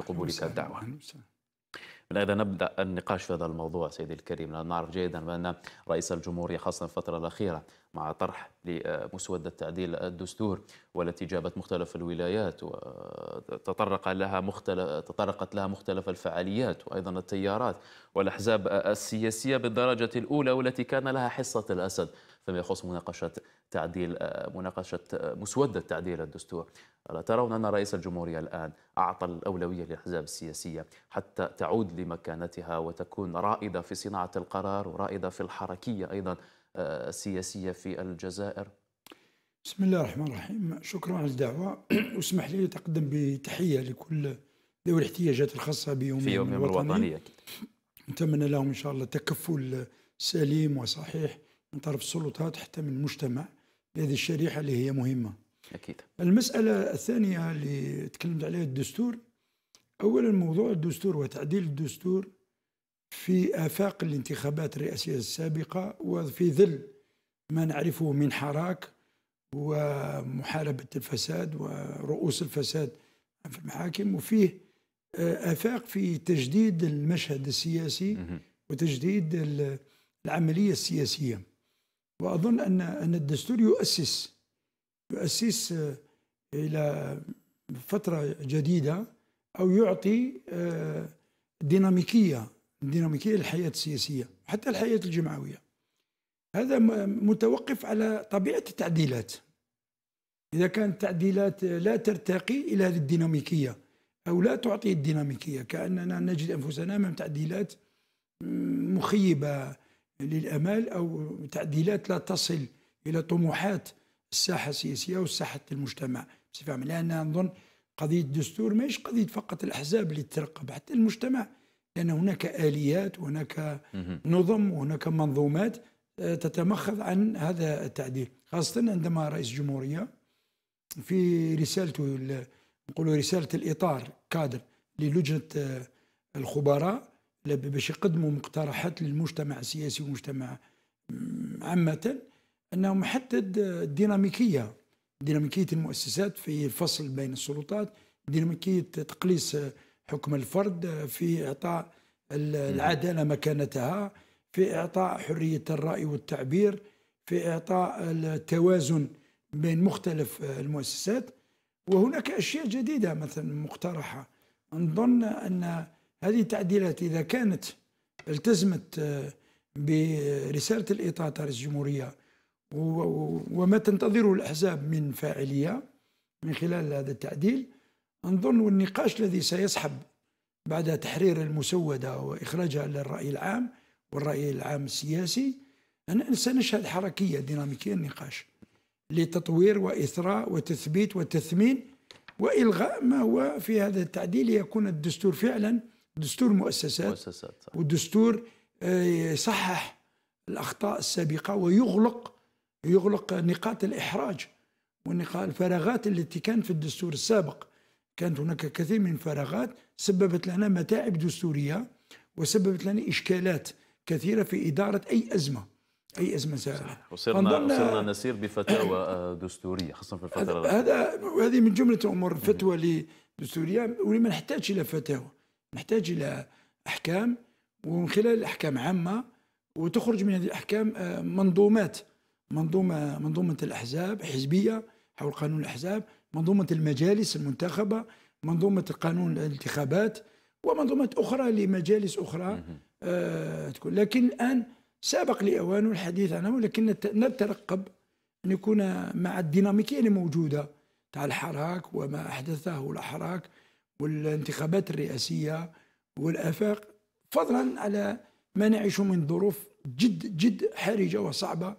لقبول الدعوة لذا نبدا النقاش في هذا الموضوع سيدي الكريم لان نعرف جيدا بان رئيس الجمهوريه خاصه في الفتره الاخيره مع طرح لمسوده تعديل الدستور والتي جابت مختلف الولايات وتطرق لها مختلف تطرقت لها مختلف الفعاليات وايضا التيارات والاحزاب السياسيه بالدرجه الاولى والتي كان لها حصه الاسد فيما يخص مناقشة تعديل آه، مناقشة آه، مسودة تعديل الدستور ألا ترون أن رئيس الجمهورية الآن أعطى الأولوية للأحزاب السياسية حتى تعود لمكانتها وتكون رائدة في صناعة القرار ورائدة في الحركية أيضا آه، السياسية في الجزائر بسم الله الرحمن الرحيم شكرا على الدعوة واسمح لي أتقدم بتحية لكل ذوي الاحتياجات الخاصة بيوم في يوم الوطنية الوطني. نتمنى لهم إن شاء الله تكفل سليم وصحيح من طرف السلطات حتى من المجتمع بهذه الشريحة اللي هي مهمة أكيد المسألة الثانية اللي تكلمت عليها الدستور أولا موضوع الدستور وتعديل الدستور في آفاق الانتخابات الرئاسية السابقة وفي ظل ما نعرفه من حراك ومحاربة الفساد ورؤوس الفساد في المحاكم وفيه آفاق في تجديد المشهد السياسي وتجديد العملية السياسية واظن ان ان الدستور يؤسس يؤسس آه، الى فتره جديده او يعطي آه، ديناميكيه ديناميكيه للحياه السياسيه حتى الحياه الجمعويه هذا متوقف على طبيعه التعديلات اذا كانت التعديلات لا ترتقي الى هذه الديناميكيه او لا تعطي الديناميكيه كاننا نجد انفسنا امام تعديلات مخيبه للامال او تعديلات لا تصل الى طموحات الساحه السياسيه وساحه المجتمع بصفه عامه لان نظن قضيه الدستور ماهيش قضيه فقط الاحزاب اللي تترقب حتى المجتمع لان هناك اليات وهناك نظم وهناك منظومات آه، تتمخض عن هذا التعديل خاصه عندما رئيس الجمهوريه في رسالته نقولوا رساله الاطار كادر للجنه آه، الخبراء باش يقدموا مقترحات للمجتمع السياسي والمجتمع عامة أنه محدد الديناميكية ديناميكية المؤسسات في الفصل بين السلطات ديناميكية تقليص حكم الفرد في إعطاء العدالة مكانتها في إعطاء حرية الرأي والتعبير في إعطاء التوازن بين مختلف المؤسسات وهناك أشياء جديدة مثلا مقترحة نظن أن هذه التعديلات إذا كانت التزمت آه، برسالة الاطار رئيس الجمهورية وما تنتظره الأحزاب من فاعلية من خلال هذا التعديل نظن النقاش الذي سيسحب بعد تحرير المسودة وإخراجها للرأي العام والرأي العام السياسي أنا سنشهد حركية ديناميكية النقاش لتطوير وإثراء وتثبيت وتثمين وإلغاء ما هو في هذا التعديل ليكون الدستور فعلا دستور مؤسسات مؤسسات صح. والدستور آه، يصحح الاخطاء السابقه ويغلق يغلق نقاط الاحراج ونقاط الفراغات التي كانت في الدستور السابق كانت هناك كثير من الفراغات سببت لنا متاعب دستوريه وسببت لنا اشكالات كثيره في اداره اي ازمه اي ازمه سابقه وصرنا وصرنا نسير بفتاوى آه، دستوريه خاصه في الفتره هذا هذه من جمله امور الفتوى لدستوريه ولما نحتاج الى فتاوى نحتاج إلى أحكام ومن خلال أحكام عامة وتخرج من هذه الأحكام آه، منظومات منظومة منظومة الأحزاب حزبية حول قانون الأحزاب منظومة المجالس المنتخبة منظومة قانون الانتخابات ومنظومات أخرى لمجالس أخرى آه، تكون لكن الآن سابق لأوانه الحديث عنه ولكن نترقب أن يكون مع الديناميكية الموجودة تاع الحراك وما أحدثه الأحراك والانتخابات الرئاسية والآفاق فضلا على ما نعيشه من ظروف جد جد حرجة وصعبة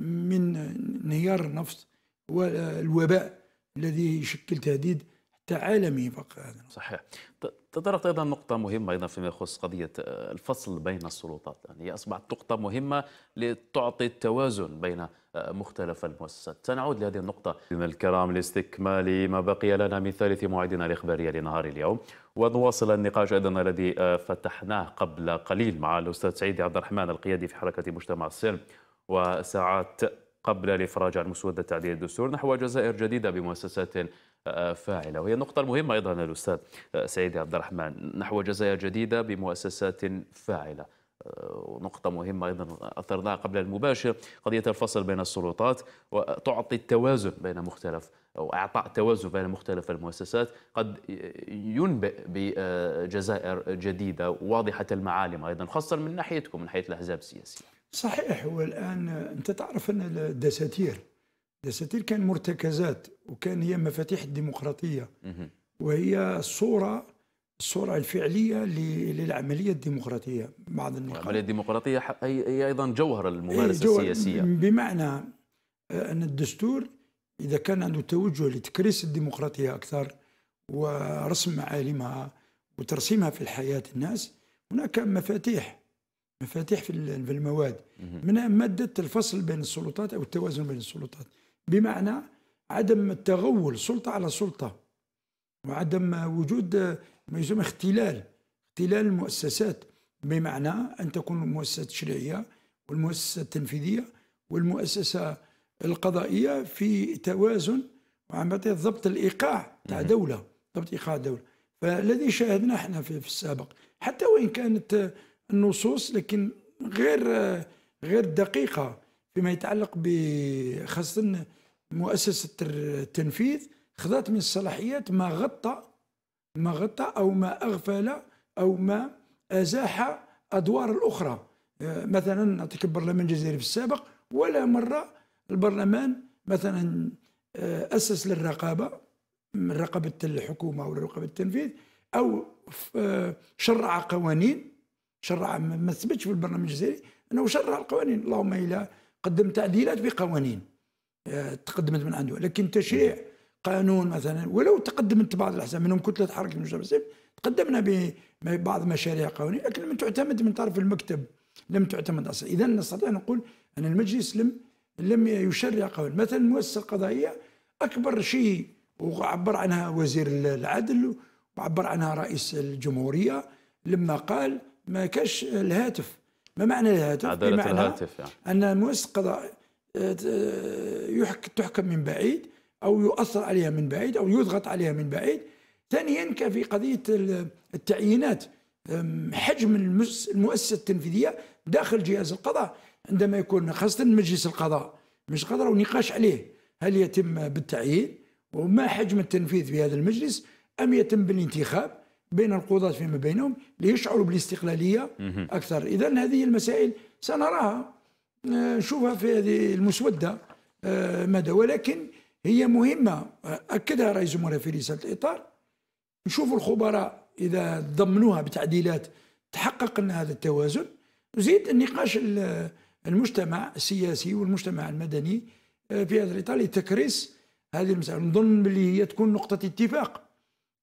من انهيار النفط والوباء الذي يشكل تهديد حتى عالمي فقط هذا صحيح تطرقت ايضا نقطه مهمه ايضا فيما يخص قضيه آه، الفصل بين السلطات يعني هي اصبحت نقطه مهمه لتعطي التوازن بين مختلف المؤسسات سنعود لهذه النقطة من الكرام لاستكمال ما بقي لنا من ثالث موعدنا الإخباري لنهار اليوم ونواصل النقاش أيضا الذي آه، فتحناه قبل قليل مع الأستاذ سعيد عبد الرحمن القيادي في حركة مجتمع السلم وساعات قبل الإفراج عن مسودة تعديل الدستور نحو جزائر جديدة بمؤسسات آه، فاعلة وهي النقطة المهمة أيضا الأستاذ آه، سعيد عبد الرحمن نحو جزائر جديدة بمؤسسات فاعلة ونقطة مهمة أيضا أثرناها قبل المباشر قضية الفصل بين السلطات وتعطي التوازن بين مختلف أو إعطاء توازن بين مختلف المؤسسات قد ينبئ بجزائر جديدة واضحة المعالم أيضا خاصة من ناحيتكم من ناحية الأحزاب السياسية صحيح والآن أنت تعرف أن الدساتير الدساتير كان مرتكزات وكان هي مفاتيح الديمقراطية وهي صورة الصورة الفعلية للعملية الديمقراطية بعض النقاط العملية الديمقراطية هي أيضا جوهر إيه، الممارسة جوهر السياسية بمعنى آه، أن الدستور إذا كان عنده توجه لتكريس الديمقراطية أكثر ورسم معالمها وترسيمها في الحياة الناس هناك مفاتيح مفاتيح في المواد منها مادة الفصل بين السلطات أو التوازن بين السلطات بمعنى عدم التغول سلطة على سلطة وعدم وجود ما يسمى اختلال اختلال المؤسسات بمعنى أن تكون المؤسسة التشريعية والمؤسسة التنفيذية والمؤسسة القضائية في توازن وعملية ضبط الإيقاع تاع دولة ضبط إيقاع دولة فالذي شاهدناه احنا في, في السابق حتى وإن كانت النصوص لكن غير غير دقيقة فيما يتعلق بخاصة مؤسسة التنفيذ خذت من الصلاحيات ما غطى ما غطى أو ما أغفل أو ما أزاح أدوار الأخرى آه، مثلا نعطيك البرلمان الجزائري في السابق ولا مرة البرلمان مثلا آه، أسس للرقابة من رقابة الحكومة أو رقابة التنفيذ أو آه، شرع قوانين شرع ما ثبتش في البرلمان الجزائري أنه شرع القوانين اللهم إلا قدم تعديلات في قوانين تقدمت من عنده لكن تشريع قانون مثلا ولو تقدمت بعض الاحزاب منهم كتله حركه المجتمع السلمي تقدمنا ببعض مشاريع قانونيه لكن لم تعتمد من طرف المكتب لم تعتمد اصلا اذا نستطيع نقول ان المجلس لم لم يشرع قانون مثلا المؤسسه القضائيه اكبر شيء وعبر عنها وزير العدل وعبر عنها رئيس الجمهوريه لما قال ما كاش الهاتف ما معنى الهاتف؟ عدالة بمعنى الهاتف يعني. ان المؤسسه القضاء آه، آه، تحكم من بعيد أو يؤثر عليها من بعيد أو يضغط عليها من بعيد ثانيا كفي قضية التعيينات حجم المؤسسة التنفيذية داخل جهاز القضاء عندما يكون خاصة مجلس القضاء مش قدر ونقاش عليه هل يتم بالتعيين وما حجم التنفيذ في هذا المجلس أم يتم بالانتخاب بين القضاة فيما بينهم ليشعروا بالاستقلالية أكثر إذا هذه المسائل سنراها أه، نشوفها في هذه المسودة أه، مدى ولكن هي مهمة أكدها رئيس الجمهورية في رسالة الإطار نشوفوا الخبراء إذا ضمنوها بتعديلات تحقق لنا هذا التوازن وزيد النقاش المجتمع السياسي والمجتمع المدني آه، في هذا الإطار لتكريس هذه المسألة نظن باللي هي تكون نقطة اتفاق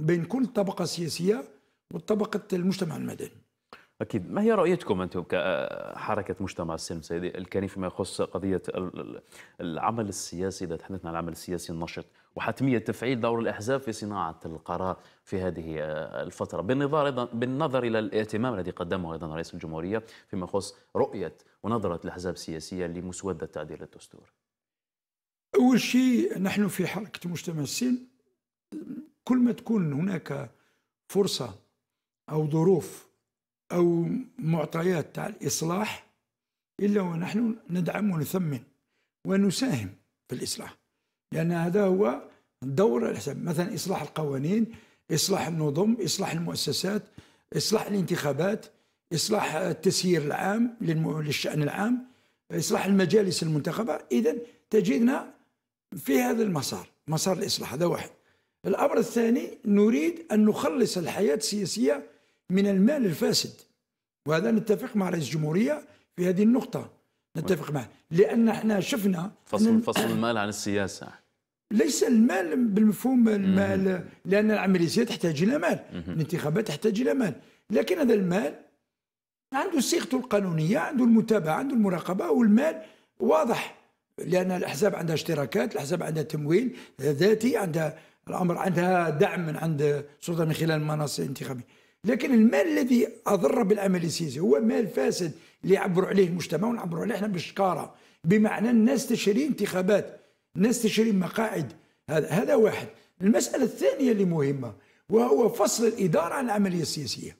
بين كل طبقة سياسية والطبقة المجتمع المدني أكيد ما هي رؤيتكم أنتم كحركة مجتمع السلم سيدي الكريم فيما يخص قضية العمل السياسي إذا تحدثنا عن العمل السياسي النشط وحتمية تفعيل دور الأحزاب في صناعة القرار في هذه آه، الفترة بالنظر, أيضا بالنظر إلى الاهتمام الذي قدمه أيضا رئيس الجمهورية فيما يخص رؤية ونظرة الأحزاب السياسية لمسودة تعديل الدستور أول شيء نحن في حركة مجتمع السلم كل ما تكون هناك فرصة أو ظروف أو معطيات تاع الإصلاح إلا ونحن ندعم ونثمن ونساهم في الإصلاح لأن هذا هو دور الحساب مثلا إصلاح القوانين إصلاح النظم إصلاح المؤسسات إصلاح الانتخابات إصلاح التسيير العام للشأن العام إصلاح المجالس المنتخبة إذا تجدنا في هذا المسار مسار الإصلاح هذا واحد الأمر الثاني نريد أن نخلص الحياة السياسية من المال الفاسد وهذا نتفق مع رئيس الجمهورية في هذه النقطة نتفق معه لأن احنا شفنا فصل فصل المال عن السياسة ليس المال بالمفهوم المال لأن العملية تحتاج إلى مال الانتخابات تحتاج إلى مال لكن هذا المال عنده صيغته القانونية عنده المتابعة عنده المراقبة والمال واضح لأن الأحزاب عندها اشتراكات الأحزاب عندها تمويل ذاتي عندها الأمر عندها دعم من عند السلطة من خلال المناصب الانتخابية لكن المال الذي اضر بالعمل السياسي هو مال فاسد اللي يعبروا عليه المجتمع ونعبروا عليه احنا بالشكاره بمعنى الناس تشري انتخابات الناس تشري مقاعد هذا هذا واحد المساله الثانيه اللي مهمه وهو فصل الاداره عن العمليه السياسيه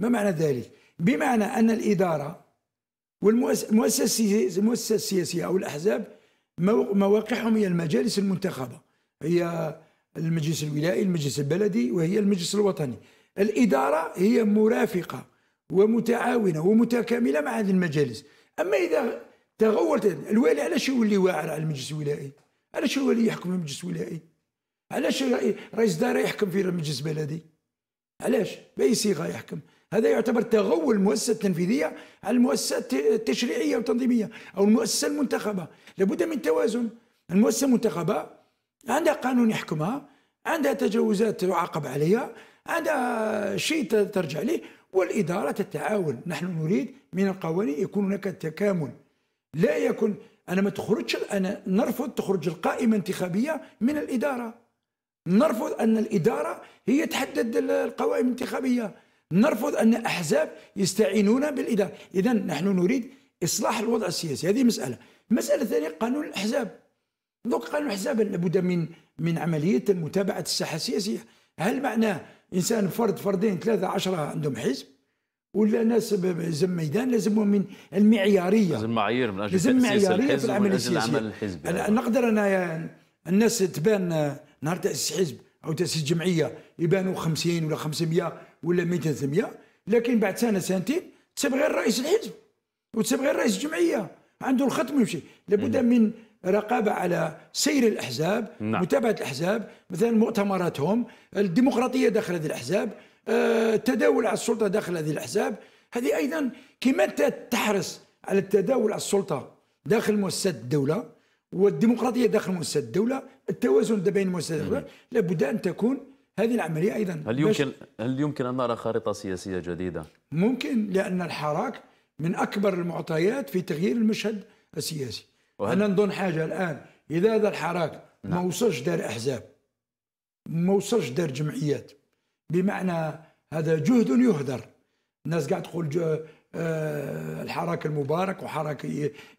ما معنى ذلك بمعنى ان الاداره والمؤسسه المؤسسه السياسيه او الاحزاب مواقعهم هي المجالس المنتخبه هي المجلس الولائي المجلس البلدي وهي المجلس الوطني الإدارة هي مرافقة ومتعاونة ومتكاملة مع هذه المجالس أما إذا تغولت الوالي علاش يولي واعر على المجلس الولائي علاش الولي يحكم في المجلس الولائي علاش رئيس دار يحكم في المجلس البلدي علاش بأي صيغة يحكم هذا يعتبر تغول المؤسسة التنفيذية على المؤسسة التشريعية والتنظيمية أو المؤسسة المنتخبة لابد من توازن المؤسسة المنتخبة عندها قانون يحكمها عندها تجاوزات تعاقب عليها هذا شيء ترجع ليه والإدارة تتعاون نحن نريد من القوانين يكون هناك تكامل لا يكون أنا ما تخرجش أنا نرفض تخرج القائمة الانتخابية من الإدارة نرفض أن الإدارة هي تحدد القوائم الانتخابية نرفض أن أحزاب يستعينون بالإدارة إذا نحن نريد إصلاح الوضع السياسي هذه مسألة المسألة الثانية قانون الأحزاب دونك قانون الأحزاب لابد من من عملية متابعة الساحة السياسية هل معناه انسان فرد فردين ثلاثه عشرة عندهم حزب ولا ناس زم ميدان لازم من المعياريه لازم معايير من اجل لازم معياريه في العمل السياسي أنا نقدر انا الناس تبان نهار تاسيس حزب او تاسيس جمعيه يبانوا 50 ولا 500 ولا 200 300 لكن بعد سنه سنتين تصيب غير رئيس الحزب وتصيب غير رئيس الجمعيه عنده الختم ويمشي لابد من رقابه على سير الاحزاب نعم. متابعه الاحزاب مثلا مؤتمراتهم الديمقراطيه داخل هذه الاحزاب آه، التداول على السلطه داخل هذه الاحزاب هذه ايضا كما تحرص على التداول على السلطه داخل مؤسسات الدوله والديمقراطيه داخل مؤسسات الدوله التوازن بين مؤسسات الدوله لابد ان تكون هذه العمليه ايضا هل يمكن هل يمكن ان نرى خارطه سياسيه جديده؟ ممكن لان الحراك من اكبر المعطيات في تغيير المشهد السياسي انا نظن حاجه الان اذا هذا الحراك نعم. ما وصلش دار احزاب ما وصلش دار جمعيات بمعنى هذا جهد يهدر الناس قاعد تقول آه الحراك المبارك وحراك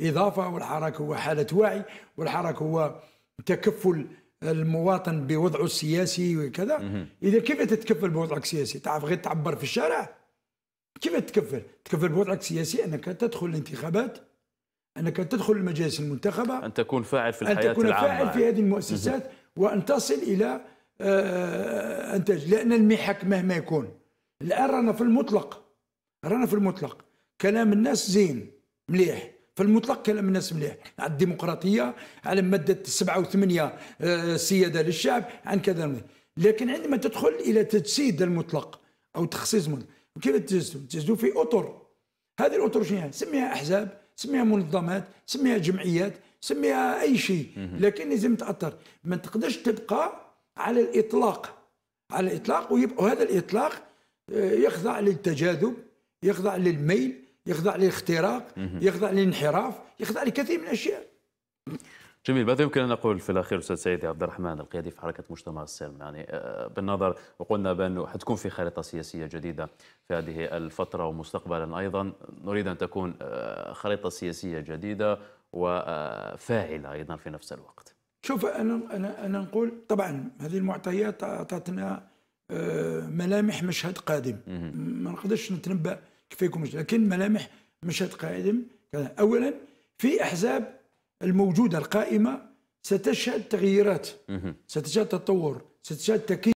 اضافه والحراك هو حاله وعي والحراك هو تكفل المواطن بوضعه السياسي وكذا اذا كيف تتكفل بوضعك السياسي تعرف غير تعبر في الشارع كيف تتكفل تكفل بوضعك السياسي انك تدخل الانتخابات انك تدخل المجالس المنتخبه ان تكون فاعل في الحياه العامه ان تكون العامة فاعل في هذه المؤسسات وان تصل الى آه، آه، انتاج لان المحك مهما يكون الان رانا في المطلق رانا في المطلق كلام الناس زين مليح في المطلق كلام الناس مليح على الديمقراطيه على ماده سبعة وثمانية السياده آه، للشعب عن كذا لكن عندما تدخل الى تجسيد المطلق او تخصيص المطلق كيف تجسدوا؟ تجسدوا في اطر هذه الاطر شنو يعني؟ سميها احزاب سميها منظمات سميها جمعيات سميها اي شيء لكن لازم تاثر ما تقدرش تبقى على الاطلاق على الاطلاق ويبقى هذا الاطلاق آه، يخضع للتجاذب يخضع للميل يخضع للاختراق يخضع للانحراف يخضع لكثير من الاشياء جميل ماذا يمكن ان نقول في الاخير استاذ سيد عبد الرحمن القيادي في حركه مجتمع السلم يعني آه، بالنظر وقلنا بانه حتكون في خريطه سياسيه جديده في هذه الفتره ومستقبلا ايضا نريد ان تكون آه، خريطه سياسيه جديده وفاعله آه، ايضا في نفس الوقت. شوف انا انا انا نقول طبعا هذه المعطيات اعطتنا ملامح مشهد قادم ما نقدرش نتنبا كيف يكون لكن ملامح مشهد قادم اولا في احزاب الموجودة القائمة ستشهد تغييرات ستشهد تطور ستشهد تكييف